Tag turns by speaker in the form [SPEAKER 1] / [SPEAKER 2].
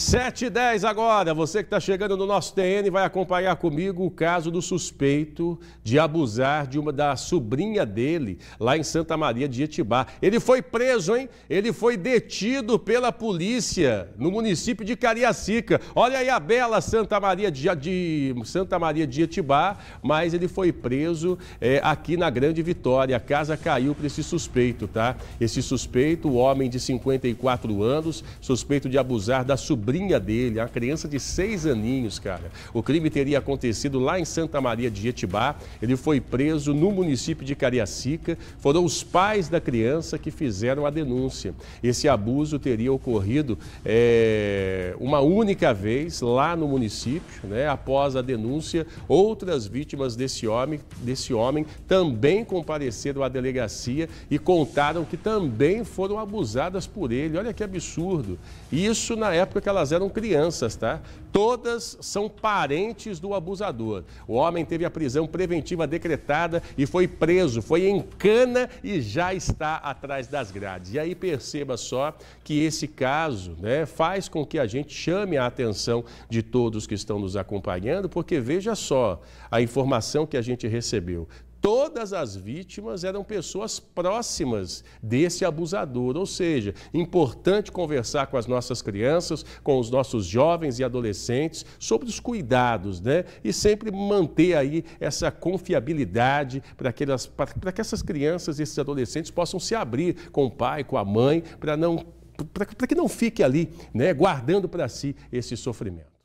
[SPEAKER 1] 7 e 10 agora, você que está chegando no nosso TN vai acompanhar comigo o caso do suspeito de abusar de uma da sobrinha dele lá em Santa Maria de Itibá. Ele foi preso, hein? Ele foi detido pela polícia no município de Cariacica. Olha aí a bela Santa Maria de, de Santa Maria de Itibá, mas ele foi preso é, aqui na Grande Vitória. A casa caiu para esse suspeito, tá? Esse suspeito, o homem de 54 anos, suspeito de abusar da sobrinha sobrinha dele, a criança de seis aninhos, cara. O crime teria acontecido lá em Santa Maria de Jetibá. Ele foi preso no município de Cariacica. Foram os pais da criança que fizeram a denúncia. Esse abuso teria ocorrido é, uma única vez lá no município, né, após a denúncia, outras vítimas desse homem, desse homem também compareceram à delegacia e contaram que também foram abusadas por ele. Olha que absurdo. Isso na época que elas eram crianças, tá? Todas são parentes do abusador. O homem teve a prisão preventiva decretada e foi preso, foi em cana e já está atrás das grades. E aí perceba só que esse caso né, faz com que a gente realmente chame a atenção de todos que estão nos acompanhando, porque veja só a informação que a gente recebeu todas as vítimas eram pessoas próximas desse abusador. Ou seja, importante conversar com as nossas crianças, com os nossos jovens e adolescentes sobre os cuidados, né? E sempre manter aí essa confiabilidade para que, elas, para, para que essas crianças e esses adolescentes possam se abrir com o pai, com a mãe, para não para que não fique ali né, guardando para si esse sofrimento.